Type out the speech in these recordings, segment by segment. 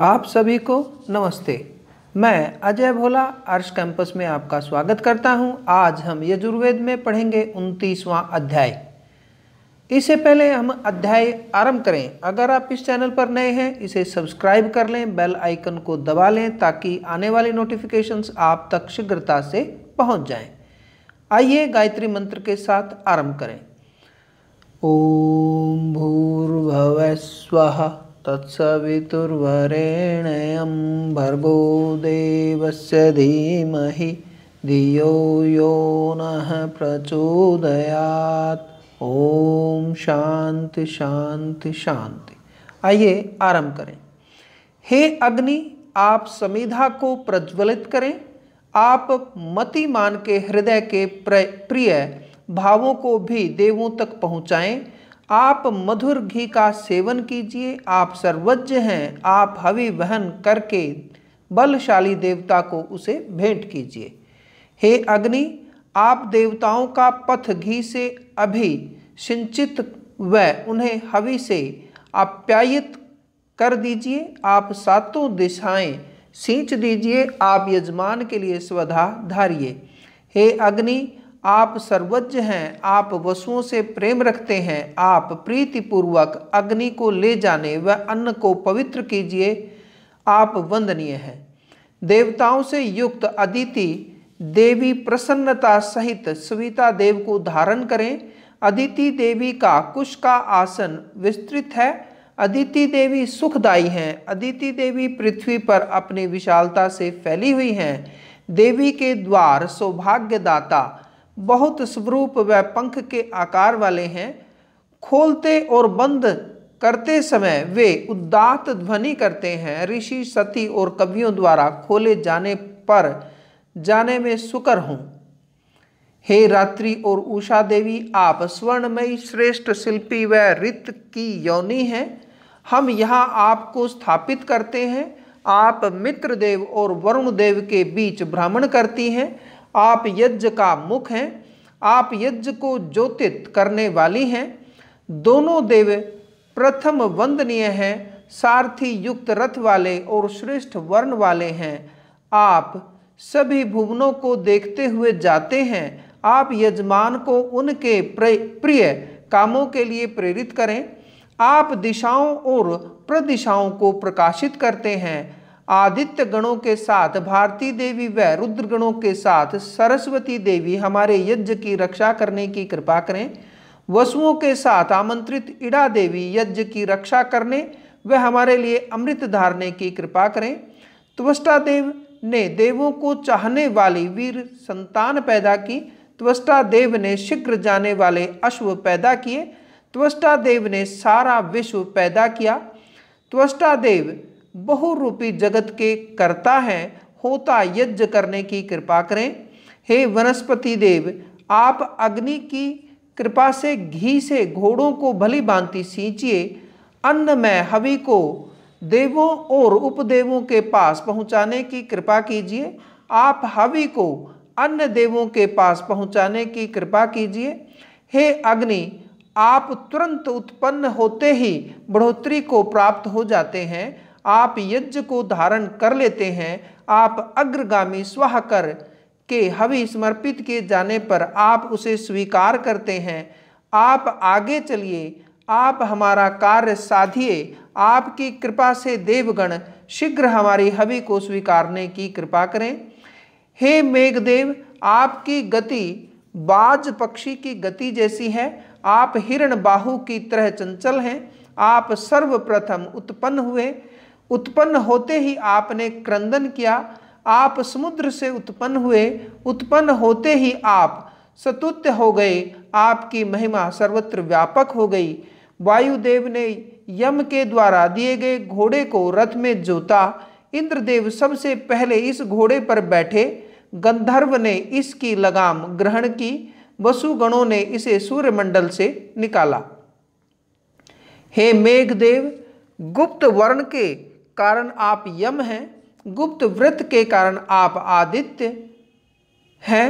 आप सभी को नमस्ते मैं अजय भोला आर्ष कैंपस में आपका स्वागत करता हूं। आज हम यजुर्वेद में पढ़ेंगे उनतीसवां अध्याय इससे पहले हम अध्याय आरंभ करें अगर आप इस चैनल पर नए हैं इसे सब्सक्राइब कर लें बेल आइकन को दबा लें ताकि आने वाले नोटिफिकेशंस आप तक शीघ्रता से पहुंच जाएं। आइए गायत्री मंत्र के साथ आरंभ करें ओम भूर्भव स्वाहा तत्सवितुर्वरेण्यं भर्गो देवस्य धीमहि धियो यो नः प्रचोदयात् ओम शांति शांति शांति आइए आरंभ करें हे अग्नि आप समिधा को प्रज्वलित करें आप मति मान के हृदय के प्रिय भावों को भी देवों तक पहुँचाएं आप मधुर घी का सेवन कीजिए आप सर्वज्ञ हैं आप हवि वहन करके बलशाली देवता को उसे भेंट कीजिए हे अग्नि आप देवताओं का पथ घी से अभी सिंचित व उन्हें हवि से आप्यायित कर दीजिए आप सातों दिशाएं सींच दीजिए आप यजमान के लिए स्वधा धारिये हे अग्नि आप सर्वज्ञ हैं आप वसुओं से प्रेम रखते हैं आप प्रीतिपूर्वक अग्नि को ले जाने व अन्न को पवित्र कीजिए आप वंदनीय हैं देवताओं से युक्त अदिति देवी प्रसन्नता सहित सविता देव को धारण करें अदिति देवी का कुश का आसन विस्तृत है अदिति देवी सुखदायी हैं अदिति देवी पृथ्वी पर अपनी विशालता से फैली हुई हैं देवी के द्वार सौभाग्यदाता बहुत स्वरूप व पंख के आकार वाले हैं खोलते और बंद करते समय वे उदात ध्वनि करते हैं ऋषि सती और कवियों द्वारा खोले जाने पर जाने में सुकर हूँ हे रात्रि और उषा देवी आप स्वर्णमयी श्रेष्ठ शिल्पी व रित की यौनी हैं हम यहाँ आपको स्थापित करते हैं आप मित्र देव और वरुण देव के बीच भ्रमण करती हैं आप यज्ञ का मुख हैं आप यज्ञ को ज्योतित करने वाली हैं दोनों देव प्रथम वंदनीय हैं सारथी युक्त रथ वाले और श्रेष्ठ वर्ण वाले हैं आप सभी भुवनों को देखते हुए जाते हैं आप यजमान को उनके प्रिय कामों के लिए प्रेरित करें आप दिशाओं और प्रदिशाओं को प्रकाशित करते हैं आदित्य गणों के साथ भारती देवी व रुद्र गणों के साथ सरस्वती देवी हमारे यज्ञ की रक्षा करने की कृपा करें वसुओं के साथ आमंत्रित इड़ा देवी यज्ञ की रक्षा करने व हमारे लिए अमृत धारने की कृपा करें त्वष्टा देव ने देवों को चाहने वाली वीर संतान पैदा की त्वष्टा देव ने शीघ्र जाने वाले अश्व पैदा किए त्वष्टा देव ने सारा विश्व पैदा किया त्वष्टा देव बहुरूपी जगत के कर्ता हैं होता यज्ञ करने की कृपा करें हे वनस्पति देव आप अग्नि की कृपा से घी से घोड़ों को भली भांति सींचिए अन्न में हवि को देवों और उपदेवों के पास पहुंचाने की कृपा कीजिए आप हवि को अन्य देवों के पास पहुंचाने की कृपा कीजिए हे अग्नि आप तुरंत उत्पन्न होते ही बढ़ोतरी को प्राप्त हो जाते हैं आप यज्ञ को धारण कर लेते हैं आप अग्रगामी स्वाहकर के हवि समर्पित किए जाने पर आप उसे स्वीकार करते हैं आप आगे चलिए आप हमारा कार्य साधिए आपकी कृपा से देवगण शीघ्र हमारी हवि को स्वीकारने की कृपा करें हे मेघदेव आपकी गति बाज पक्षी की गति जैसी है आप हिरण बाहु की तरह चंचल हैं आप सर्वप्रथम उत्पन्न हुए उत्पन्न होते ही आपने क्रंदन किया आप समुद्र से उत्पन्न हुए उत्पन्न होते ही आप सतुत्य हो गए आपकी महिमा सर्वत्र व्यापक हो गई वायुदेव ने यम के द्वारा दिए गए घोड़े को रथ में जोता इंद्रदेव सबसे पहले इस घोड़े पर बैठे गंधर्व ने इसकी लगाम ग्रहण की वसुगणों ने इसे सूर्यमंडल से निकाला हे मेघदेव गुप्त वर्ण के कारण आप यम हैं गुप्त व्रत के कारण आप आदित्य हैं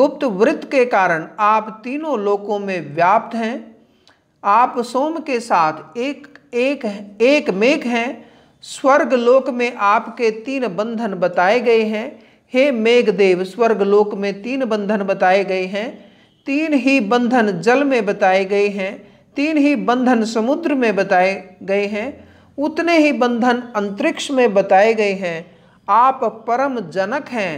गुप्त व्रत के कारण आप तीनों लोकों में व्याप्त हैं आप सोम के साथ एक एक एक मेघ हैं स्वर्ग लोक में आपके तीन बंधन बताए गए हैं हे मेघदेव स्वर्ग लोक में तीन बंधन बताए गए हैं तीन ही बंधन जल में बताए गए हैं तीन ही बंधन समुद्र में बताए गए हैं उतने ही बंधन अंतरिक्ष में बताए गए हैं आप परम जनक हैं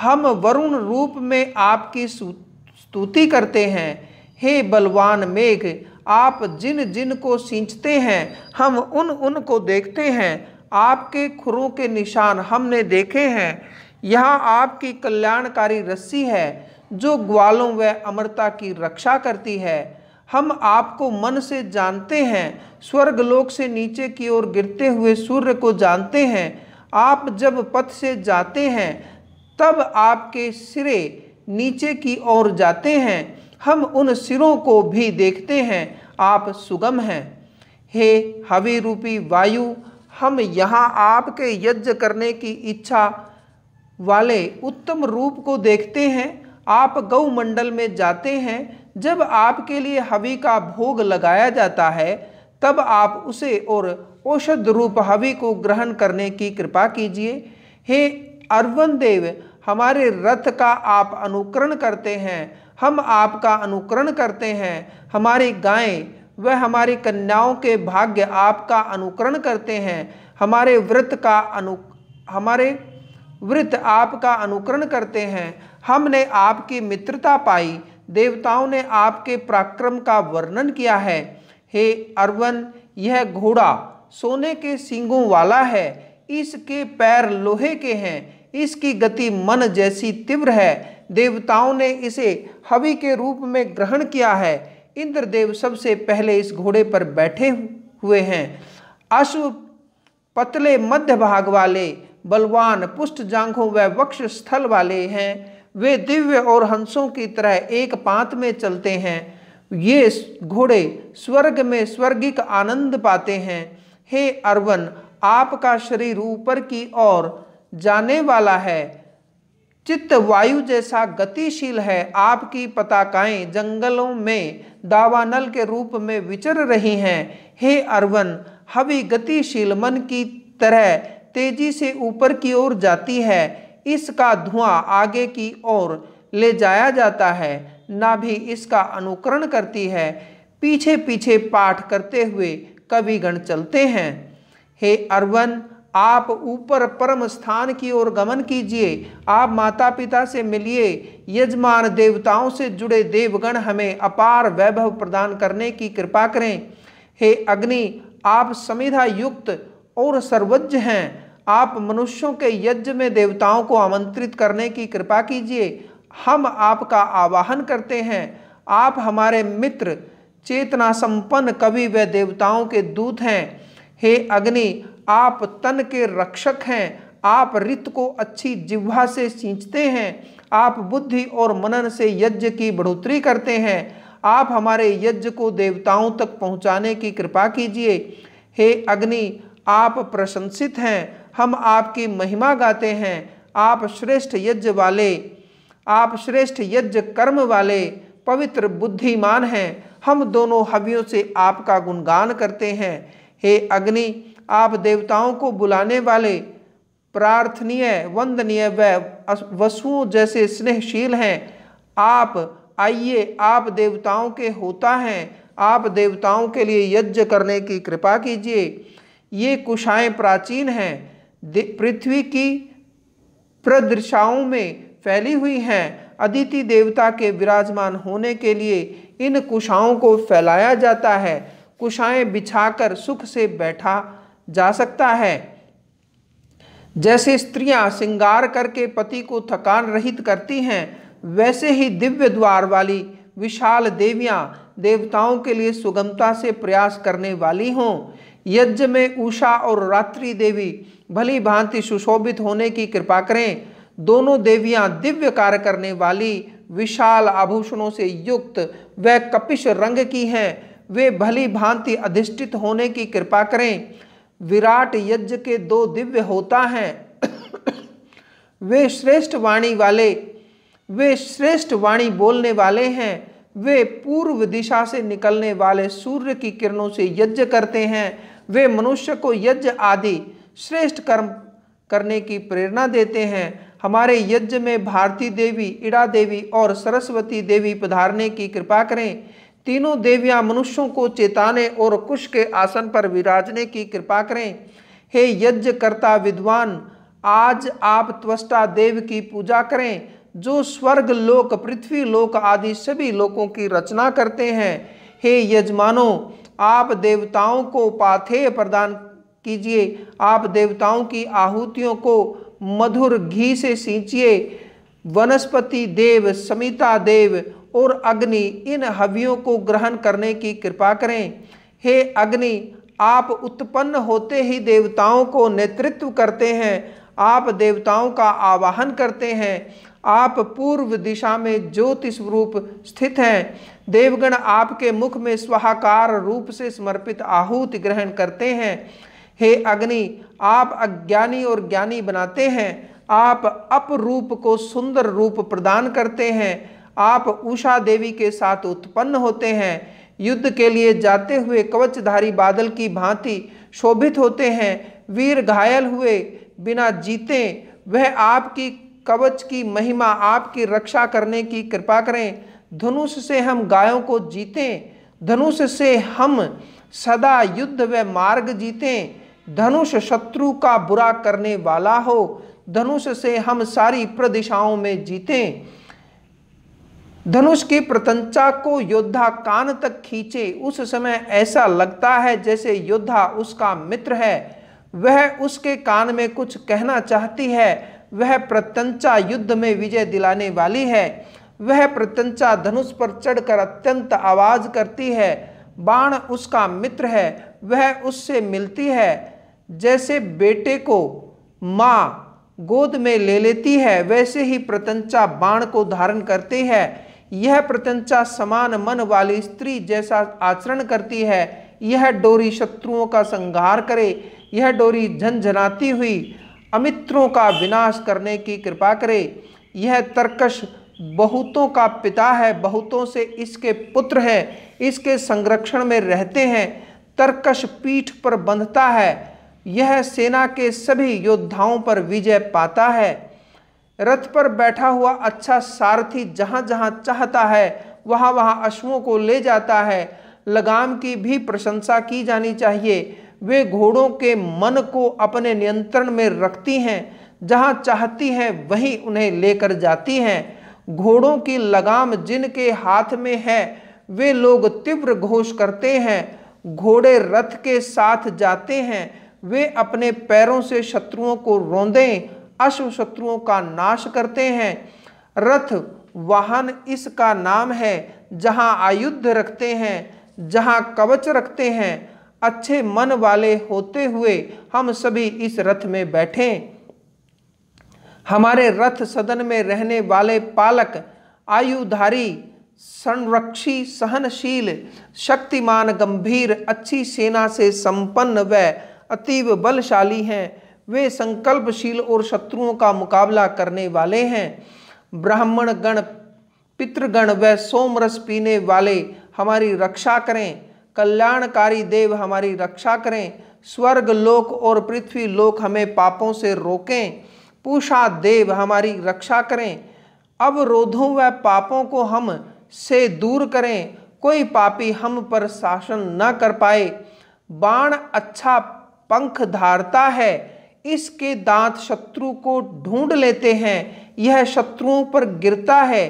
हम वरुण रूप में आपकी स्तुति करते हैं हे बलवान मेघ आप जिन जिन को सींचते हैं हम उन उन को देखते हैं आपके खुरों के निशान हमने देखे हैं यह आपकी कल्याणकारी रस्सी है जो ग्वालों व अमरता की रक्षा करती है हम आपको मन से जानते हैं स्वर्ग लोक से नीचे की ओर गिरते हुए सूर्य को जानते हैं आप जब पथ से जाते हैं तब आपके सिरे नीचे की ओर जाते हैं हम उन सिरों को भी देखते हैं आप सुगम हैं हे हवि रूपी वायु हम यहाँ आपके यज्ञ करने की इच्छा वाले उत्तम रूप को देखते हैं आप गौमंडल में जाते हैं जब आपके लिए हवि का भोग लगाया जाता है तब आप उसे और औषध रूप हवि को ग्रहण करने की कृपा कीजिए हे अरवन देव हमारे रथ का आप अनुकरण करते हैं हम आपका अनुकरण करते हैं हमारी गायें व हमारी कन्याओं के भाग्य आपका अनुकरण करते हैं हमारे व्रत का अनु हमारे व्रत आपका अनुकरण करते हैं हमने आपकी मित्रता पाई देवताओं ने आपके पराक्रम का वर्णन किया है हे अरवन यह घोड़ा सोने के सींगों वाला है इसके पैर लोहे के हैं इसकी गति मन जैसी तीव्र है देवताओं ने इसे हवि के रूप में ग्रहण किया है इंद्रदेव सबसे पहले इस घोड़े पर बैठे हुए हैं अश्व पतले मध्य भाग वाले बलवान पुष्ट जांघों व वक्ष स्थल वाले हैं वे दिव्य और हंसों की तरह एक पात में चलते हैं ये घोड़े स्वर्ग में स्वर्गिक आनंद पाते हैं हे अरवन आपका शरीर ऊपर की ओर जाने वाला है चित्त वायु जैसा गतिशील है आपकी पताकाएं जंगलों में दावानल के रूप में विचर रही हैं हे अरवन हवि गतिशील मन की तरह तेजी से ऊपर की ओर जाती है इसका धुआं आगे की ओर ले जाया जाता है नाभि इसका अनुकरण करती है पीछे पीछे पाठ करते हुए कविगण चलते हैं हे अरवन आप ऊपर परम स्थान की ओर गमन कीजिए आप माता पिता से मिलिए यजमान देवताओं से जुड़े देवगण हमें अपार वैभव प्रदान करने की कृपा करें हे अग्नि आप समिधा युक्त और सर्वज्ञ हैं आप मनुष्यों के यज्ञ में देवताओं को आमंत्रित करने की कृपा कीजिए हम आपका आवाहन करते हैं आप हमारे मित्र चेतना संपन्न कवि व देवताओं के दूत हैं हे अग्नि आप तन के रक्षक हैं आप रित को अच्छी जिह्वा से सींचते हैं आप बुद्धि और मनन से यज्ञ की बढ़ोतरी करते हैं आप हमारे यज्ञ को देवताओं तक पहुंचाने की कृपा कीजिए हे अग्नि आप प्रशंसित हैं हम आपकी महिमा गाते हैं आप श्रेष्ठ यज्ञ वाले आप श्रेष्ठ यज्ञ कर्म वाले पवित्र बुद्धिमान हैं हम दोनों हवियों से आपका गुणगान करते हैं हे अग्नि आप देवताओं को बुलाने वाले प्रार्थनीय वंदनीय व वसुओं जैसे स्नेहशील हैं आप आइए आप देवताओं के होता हैं आप देवताओं के लिए यज्ञ करने की कृपा कीजिए ये कुशाएँ प्राचीन हैं पृथ्वी की प्रदृशाओं में फैली हुई हैं अदिति देवता के विराजमान होने के लिए इन कुशाओं को फैलाया जाता है कुशाएं बिछाकर सुख से बैठा जा सकता है जैसे स्त्रियां श्रृंगार करके पति को थकान रहित करती हैं वैसे ही दिव्य द्वार वाली विशाल देवियां देवताओं के लिए सुगमता से प्रयास करने वाली हों यज्ञ में उषा और रात्रि देवी भली भांति सुशोभित होने की कृपा करें दोनों देवियां दिव्य कार्य करने वाली विशाल आभूषणों से युक्त व कपिश रंग की हैं वे भली भांति अधिष्ठित होने की कृपा करें विराट यज्ञ के दो दिव्य होता हैं वे श्रेष्ठ वाणी वाले वे श्रेष्ठ वाणी बोलने वाले हैं वे पूर्व दिशा से निकलने वाले सूर्य की किरणों से यज्ञ करते हैं वे मनुष्य को यज्ञ आदि श्रेष्ठ कर्म करने की प्रेरणा देते हैं हमारे यज्ञ में भारती देवी इड़ा देवी और सरस्वती देवी पधारने की कृपा करें तीनों देवियां मनुष्यों को चेताने और कुश के आसन पर विराजने की कृपा करें हे यज्ञ कर्ता विद्वान आज आप त्वष्टा देव की पूजा करें जो स्वर्ग लोक पृथ्वी लोक आदि सभी लोकों की रचना करते हैं हे यजमानों आप देवताओं को पाथेय प्रदान कीजिए आप देवताओं की आहुतियों को मधुर घी से सींचिए वनस्पति देव समिता देव और अग्नि इन हवियों को ग्रहण करने की कृपा करें हे अग्नि आप उत्पन्न होते ही देवताओं को नेतृत्व करते हैं आप देवताओं का आवाहन करते हैं आप पूर्व दिशा में ज्योतिष रूप स्थित हैं देवगण आपके मुख में स्वाहाकार रूप से समर्पित आहूति ग्रहण करते हैं हे अग्नि आप अज्ञानी और ज्ञानी बनाते हैं आप अपरूप को सुंदर रूप प्रदान करते हैं आप उषा देवी के साथ उत्पन्न होते हैं युद्ध के लिए जाते हुए कवचधारी बादल की भांति शोभित होते हैं वीर घायल हुए बिना जीते वह आपकी कवच की महिमा आपकी रक्षा करने की कृपा करें धनुष से हम गायों को जीतें धनुष से हम सदा युद्ध व मार्ग जीतें धनुष शत्रु का बुरा करने वाला हो धनुष से हम सारी प्रदिशाओं में जीतें धनुष की प्रतंचा को योद्धा कान तक खींचे उस समय ऐसा लगता है जैसे योद्धा उसका मित्र है वह उसके कान में कुछ कहना चाहती है वह प्रत्यंचा युद्ध में विजय दिलाने वाली है वह प्रत्यंचा धनुष पर चढ़कर अत्यंत आवाज करती है बाण उसका मित्र है वह उससे मिलती है जैसे बेटे को माँ गोद में ले लेती है वैसे ही प्रत्यंचा बाण को धारण करती है यह प्रत्यंचा समान मन वाली स्त्री जैसा आचरण करती है यह डोरी शत्रुओं का संहार करे यह डोरी झंझनाती हुई अमित्रों का विनाश करने की कृपा करे यह तर्कश बहुतों का पिता है बहुतों से इसके पुत्र हैं इसके संरक्षण में रहते हैं तर्कश पीठ पर बंधता है यह सेना के सभी योद्धाओं पर विजय पाता है रथ पर बैठा हुआ अच्छा सारथी जहाँ जहाँ चाहता है वहाँ वहाँ अश्वों को ले जाता है लगाम की भी प्रशंसा की जानी चाहिए वे घोड़ों के मन को अपने नियंत्रण में रखती हैं जहाँ चाहती हैं वहीं उन्हें लेकर जाती हैं घोड़ों की लगाम जिनके हाथ में है वे लोग तीव्र घोष करते हैं घोड़े रथ के साथ जाते हैं वे अपने पैरों से शत्रुओं को रोंदें अश्व शत्रुओं का नाश करते हैं रथ वाहन इसका नाम है जहाँ आयुध रखते हैं जहाँ कवच रखते हैं अच्छे मन वाले होते हुए हम सभी इस रथ में बैठें हमारे रथ सदन में रहने वाले पालक आयुधारी संरक्षी सहनशील शक्तिमान गंभीर अच्छी सेना से संपन्न व अतीव बलशाली हैं वे संकल्पशील और शत्रुओं का मुकाबला करने वाले हैं ब्राह्मण गण पितृगण व सोमरस पीने वाले हमारी रक्षा करें कल्याणकारी देव हमारी रक्षा करें स्वर्ग लोक और पृथ्वी लोक हमें पापों से रोकें पूषा देव हमारी रक्षा करें अब रोधों व पापों को हम से दूर करें कोई पापी हम पर शासन न कर पाए बाण अच्छा पंख धारता है इसके दांत शत्रु को ढूंढ लेते हैं यह शत्रुओं पर गिरता है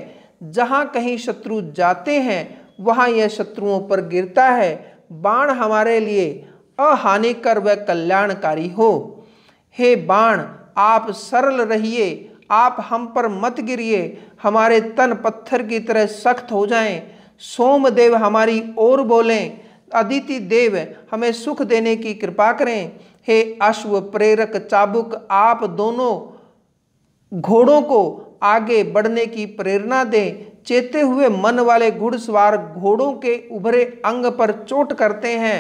जहाँ कहीं शत्रु जाते हैं वहाँ यह शत्रुओं पर गिरता है बाण हमारे लिए अहानिकर व कल्याणकारी हो हे बाण आप सरल रहिए आप हम पर मत गिरिए हमारे तन पत्थर की तरह सख्त हो जाएं सोमदेव हमारी ओर बोलें अदिति देव हमें सुख देने की कृपा करें हे अश्व प्रेरक चाबुक आप दोनों घोड़ों को आगे बढ़ने की प्रेरणा दें चेते हुए मन वाले घुड़सवार घोड़ों के उभरे अंग पर चोट करते हैं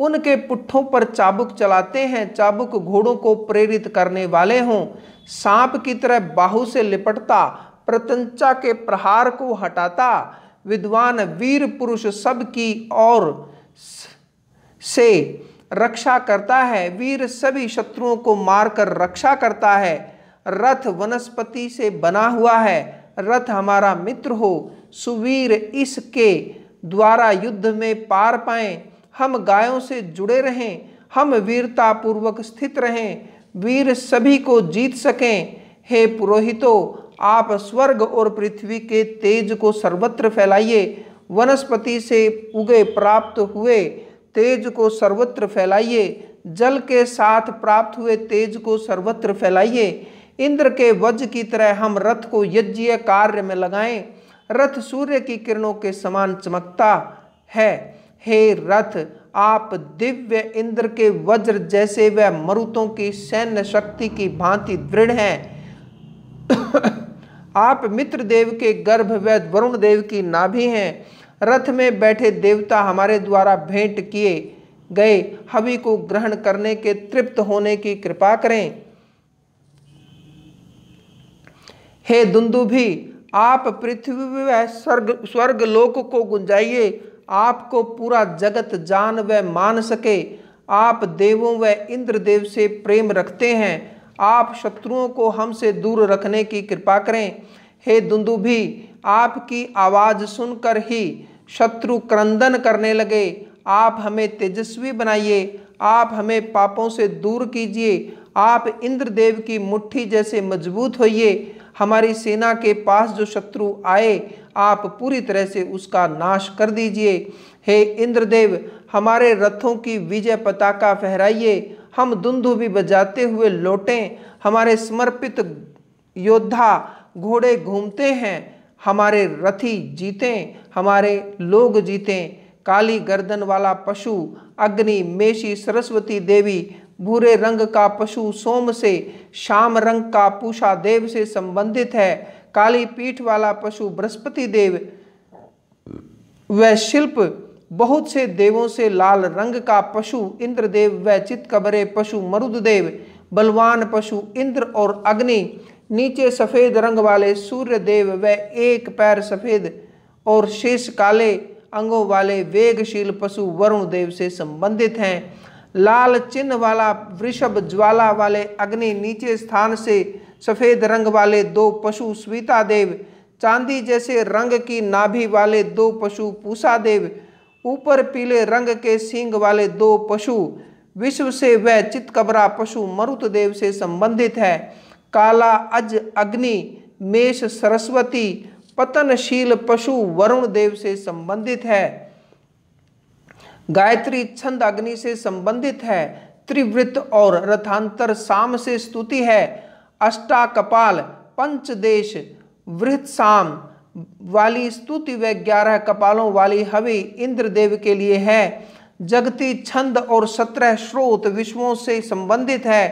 उनके पुट्ठों पर चाबुक चलाते हैं चाबुक घोड़ों को प्रेरित करने वाले हों सांप की तरह बाहु से लिपटता प्रतंचा के प्रहार को हटाता विद्वान वीर पुरुष सब की और से रक्षा करता है वीर सभी शत्रुओं को मारकर रक्षा करता है रथ वनस्पति से बना हुआ है रथ हमारा मित्र हो सुवीर इसके द्वारा युद्ध में पार पाएं हम गायों से जुड़े रहें हम वीरतापूर्वक स्थित रहें वीर सभी को जीत सकें हे पुरोहितो आप स्वर्ग और पृथ्वी के तेज को सर्वत्र फैलाइए वनस्पति से उगे प्राप्त हुए तेज को सर्वत्र फैलाइए जल के साथ प्राप्त हुए तेज को सर्वत्र फैलाइए इंद्र के वज की तरह हम रथ को यज्ञ कार्य में लगाएं रथ सूर्य की किरणों के समान चमकता है हे रथ आप दिव्य इंद्र के वज्र जैसे व मरुतों की सैन्य शक्ति की भांति दृढ़ हैं आप मित्र देव के गर्भ व वरुण देव की नाभि हैं रथ में बैठे देवता हमारे द्वारा भेंट किए गए हवि को ग्रहण करने के तृप्त होने की कृपा करें हे दुंदु भी आप पृथ्वी व स्वर्ग स्वर्ग लोक को गुंजाइए आपको पूरा जगत जान व मान सके आप देवों व इंद्रदेव से प्रेम रखते हैं आप शत्रुओं को हमसे दूर रखने की कृपा करें हे दुंदु भी आपकी आवाज़ सुनकर ही शत्रु क्रंदन करने लगे आप हमें तेजस्वी बनाइए आप हमें पापों से दूर कीजिए आप इंद्रदेव की मुट्ठी जैसे मजबूत होइए हमारी सेना के पास जो शत्रु आए आप पूरी तरह से उसका नाश कर दीजिए हे इंद्रदेव हमारे रथों की विजय पताका फहराइए हम भी बजाते हुए लौटें हमारे समर्पित योद्धा घोड़े घूमते हैं हमारे रथी जीतें हमारे लोग जीतें काली गर्दन वाला पशु अग्नि मेषी सरस्वती देवी भूरे रंग का पशु सोम से श्याम रंग का पूषा देव से संबंधित है काली पीठ वाला पशु बृहस्पति देव व शिल्प बहुत से देवों से लाल रंग का पशु इंद्रदेव व चितकबरे पशु मरुदेव बलवान पशु इंद्र और अग्नि नीचे सफ़ेद रंग वाले सूर्य देव व एक पैर सफ़ेद और शेष काले अंगों वाले वेगशील पशु वरुण देव से संबंधित हैं लाल चिन्ह वाला वृषभ ज्वाला वाले अग्नि नीचे स्थान से सफ़ेद रंग वाले दो पशु स्वीता देव चांदी जैसे रंग की नाभि वाले दो पशु पूषा देव ऊपर पीले रंग के सींग वाले दो पशु विश्व से वह चितकबरा पशु मरुतदेव से संबंधित है काला अज अग्नि मेष सरस्वती पतनशील पशु वरुण देव से संबंधित है गायत्री छंद अग्नि से संबंधित है त्रिवृत्त और रथांतर साम से स्तुति है अष्टाकपाल पंचदेश वृहत साम वाली स्तुति व ग्यारह कपालों वाली हवि इंद्रदेव के लिए है जगती छंद और सत्रह स्रोत विश्वों से संबंधित है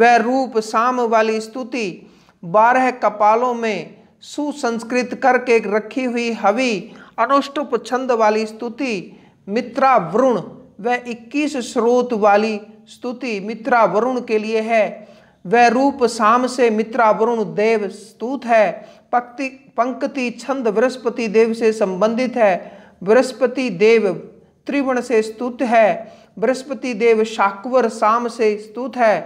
वह रूप साम वाली स्तुति बारह कपालों में सुसंस्कृत करके रखी हुई हवि अनुष्टुप छंद वाली स्तुति मित्रा वरुण वह 21 स्रोत वाली स्तुति मित्रा वरुण के लिए है वह रूप शाम से मित्रा वरुण देव स्तूत है पक्ति पंक्ति छंद बृहस्पति देव से संबंधित है बृहस्पति देव त्रिवण से स्तुत है बृहस्पति देव शाक्वर शाम से स्तुत है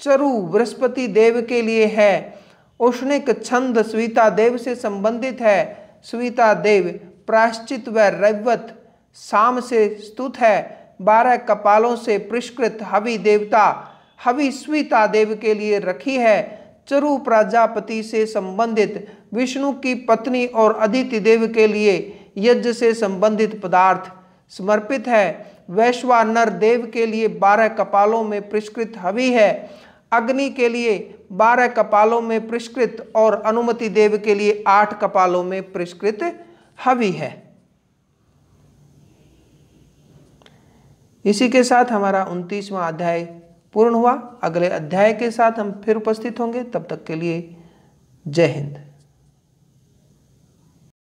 चरु बृहस्पति देव के लिए है औष्णिक छंद स्वीता देव से संबंधित है स्वीता देव प्राश्चित व रैवत साम से स्तुत है बारह कपालों से पुरस्कृत हवि देवता हवि स्वीता देव के लिए रखी है चरु प्रजापति से संबंधित विष्णु की पत्नी और अदिति देव के लिए यज्ञ से संबंधित पदार्थ समर्पित है वैश्वानर देव के लिए बारह कपालों में पुरस्कृत हवि है अग्नि के लिए बारह कपालों में पुरस्कृत और अनुमति देव के लिए आठ कपालों में पुरस्कृत हवि है इसी के साथ हमारा उनतीसवां अध्याय पूर्ण हुआ अगले अध्याय के साथ हम फिर उपस्थित होंगे तब तक के लिए जय हिंद